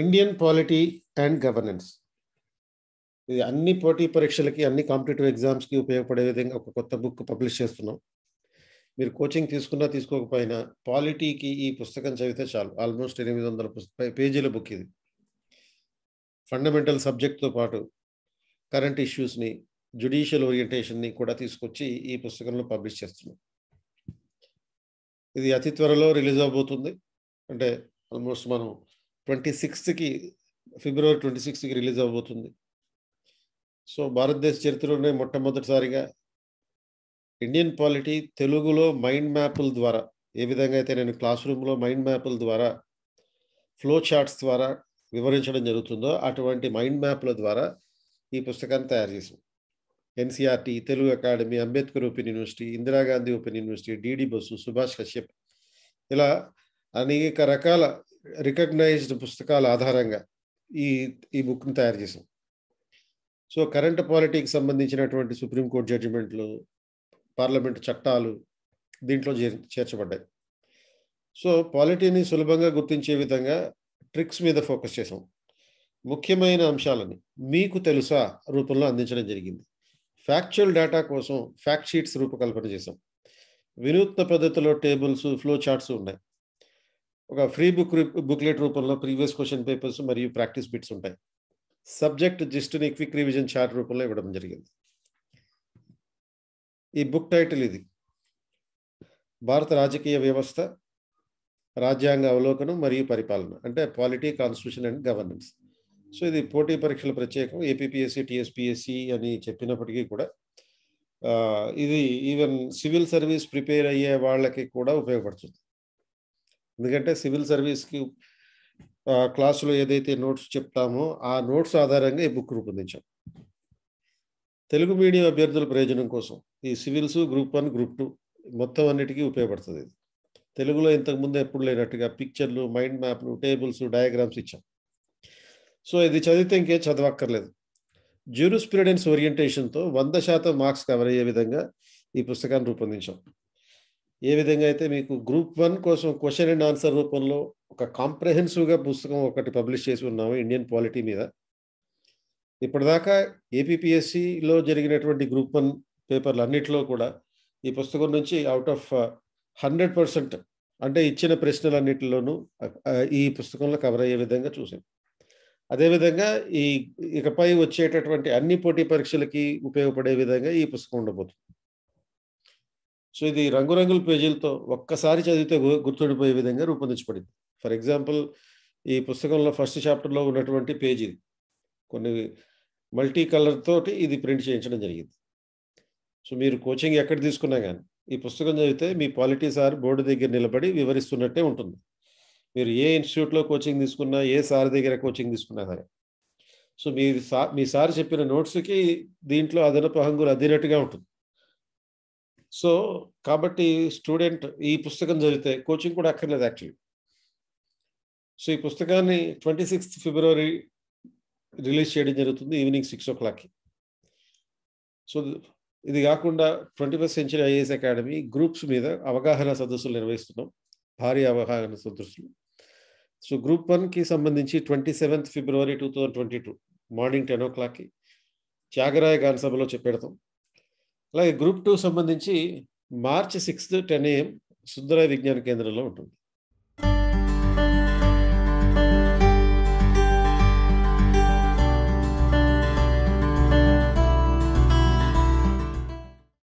Indian polity and governance ఇది అన్ని పోటీ పరీక్షలకి అన్ని కాంపిటేటివ్ ఎగ్జామ్స్కి ఉపయోగపడే విధంగా ఒక కొత్త బుక్ పబ్లిష్ చేస్తున్నాం మీరు కోచింగ్ తీసుకున్నా తీసుకోకపోయినా పాలిటీకి ఈ పుస్తకం చదివితే చాలు ఆల్మోస్ట్ ఎనిమిది వందల పేజీల బుక్ ఇది ఫండమెంటల్ సబ్జెక్ట్తో పాటు కరెంట్ ఇష్యూస్ని జుడిషియల్ ఓరియంటేషన్ని కూడా తీసుకొచ్చి ఈ పుస్తకంలో పబ్లిష్ చేస్తున్నాం ఇది అతి త్వరలో రిలీజ్ అవబోతుంది అంటే ఆల్మోస్ట్ మనం ట్వంటీ సిక్స్త్కి ఫిబ్రవరి ట్వంటీ సిక్స్త్కి రిలీజ్ అవబోతుంది సో భారతదేశ చరిత్రలోనే మొట్టమొదటిసారిగా ఇండియన్ పాలిటీ తెలుగులో మైండ్ మ్యాపుల ద్వారా ఏ విధంగా అయితే నేను క్లాస్ రూమ్లో మైండ్ మ్యాపుల ద్వారా ఫ్లో చార్ట్స్ ద్వారా వివరించడం జరుగుతుందో అటువంటి మైండ్ మ్యాప్ల ద్వారా ఈ పుస్తకాన్ని తయారు చేసాం NCERT Telugu academy Ambedkar open university Indira Gandhi open university DD Basu Subhash Kashyap ఇలా అనేక రకాల రికగ్నైజ్డ్ పుస్తకాల ఆధారంగా ఈ ఈ బుక్ని తయారు చేసాం సో కరెంట్ పాలిటీకి సంబంధించినటువంటి సుప్రీంకోర్టు జడ్జిమెంట్లు పార్లమెంట్ చట్టాలు దీంట్లో చేర్చబడ్డాయి సో పాలిటీని సులభంగా గుర్తించే విధంగా ట్రిక్స్ మీద ఫోకస్ చేసాం ముఖ్యమైన అంశాలని మీకు తెలుసా రూపంలో అందించడం జరిగింది ఫ్యాక్చువల్ డేటా కోసం ఫ్యాక్ట్ షీట్స్ రూపకల్పన చేసాం వినూత్న పద్ధతిలో టేబుల్స్ ఫ్లో చార్ట్స్ ఉన్నాయి ఒక ఫ్రీ బుక్ బుక్లెట్ రూపంలో ప్రీవియస్ క్వశ్చన్ పేపర్స్ మరియు ప్రాక్టీస్ బిట్స్ ఉంటాయి సబ్జెక్ట్ జిస్ట్ని క్విక్ రివిజన్ చార్ట్ రూపంలో ఇవ్వడం జరిగింది ఈ బుక్ టైటిల్ ఇది భారత రాజకీయ వ్యవస్థ రాజ్యాంగ అవలోకనం మరియు పరిపాలన అంటే polity constitution and governance so ఇది పోటీ పరీక్షల ప్రత్యేకం ఏపీఎస్సి టీఎస్పిఎస్సి అని చెప్పినప్పటికీ కూడా ఇది ఈవెన్ సివిల్ సర్వీస్ ప్రిపేర్ అయ్యే వాళ్ళకి కూడా ఉపయోగపడుతుంది ఎందుకంటే సివిల్ సర్వీస్కి క్లాసులో ఏదైతే నోట్స్ చెప్తామో ఆ నోట్స్ ఆధారంగా ఈ బుక్ రూపొందించాం తెలుగు మీడియం అభ్యర్థుల ప్రయోజనం కోసం ఈ civils group one group two మొత్తం అన్నిటికీ ఉపయోగపడుతుంది ఇది తెలుగులో ఇంతకుముందు ఎప్పుడు లేనట్టుగా పిక్చర్లు మైండ్ మ్యాప్లు టేబుల్స్ డయాగ్రామ్స్ ఇచ్చాం సో ఇది చదివితే ఇంకేం చదవక్కర్లేదు జ్యూరిస్ప్రిడెన్స్ ఓరియంటేషన్తో వంద శాతం మార్క్స్ కవర్ అయ్యే విధంగా ఈ పుస్తకాన్ని రూపొందించాం ఏ విధంగా అయితే మీకు గ్రూప్ వన్ కోసం క్వశ్చన్ అండ్ ఆన్సర్ రూపంలో ఒక కాంప్రహెన్సివ్గా పుస్తకం ఒకటి పబ్లిష్ చేసి ఉన్నాము ఇండియన్ పాలిటీ మీద ఇప్పటిదాకా ఏపీపీఎస్సిలో జరిగినటువంటి గ్రూప్ వన్ పేపర్లు అన్నిటిలో కూడా ఈ పుస్తకం నుంచి అవుట్ ఆఫ్ హండ్రెడ్ పర్సెంట్ అంటే ఇచ్చిన ప్రశ్నలన్నిటిలోనూ uh, uh, ఈ పుస్తకంలో కవర్ అయ్యే విధంగా చూసాం అదేవిధంగా ఈ ఇకపై వచ్చేటటువంటి అన్ని పోటీ పరీక్షలకి ఉపయోగపడే విధంగా ఈ పుస్తకం ఉండబోతుంది సో ఇది రంగురంగుల పేజీలతో ఒక్కసారి చదివితే గుర్తుండిపోయే విధంగా రూపొందించబడింది ఫర్ ఎగ్జాంపుల్ ఈ పుస్తకంలో ఫస్ట్ చాప్టర్లో ఉన్నటువంటి పేజీ కొన్ని మల్టీ కలర్ తోటి ఇది ప్రింట్ చేయించడం జరిగింది సో మీరు కోచింగ్ ఎక్కడ తీసుకున్నా కానీ ఈ పుస్తకం చదివితే మీ పాలిటీ సార్ బోర్డు దగ్గర నిలబడి వివరిస్తున్నట్టే ఉంటుంది మీరు ఏ ఇన్స్టిట్యూట్లో కోచింగ్ తీసుకున్నా ఏ సార్ దగ్గర కోచింగ్ తీసుకున్నా సరే సో మీ సార్ మీ సార్ చెప్పిన నోట్స్కి దీంట్లో అదనపు హంగులు అదినట్టుగా ఉంటుంది సో కాబట్టి స్టూడెంట్ ఈ పుస్తకం చదివితే కోచింగ్ కూడా అక్కర్లేదు యాక్చువల్లీ సో ఈ పుస్తకాన్ని ట్వంటీ సిక్స్త్ ఫిబ్రవరి రిలీజ్ చేయడం జరుగుతుంది ఈవినింగ్ సిక్స్ ఓ క్లాక్కి సో ఇది కాకుండా twenty first century IAS academy groups మీద అవగాహన సదస్సులు నిర్వహిస్తున్నాం భారీ అవగాహన సదస్సులు సో గ్రూప్ వన్కి సంబంధించి twenty seventh February two thousand twenty two morning ten ఓ క్లాక్కి త్యాగరాయ సభలో చెప్పెడతాం అలాగే గ్రూప్ టూ సంబంధించి March sixth ten AM Sundara Vignana కేంద్రంలో ఉంటుంది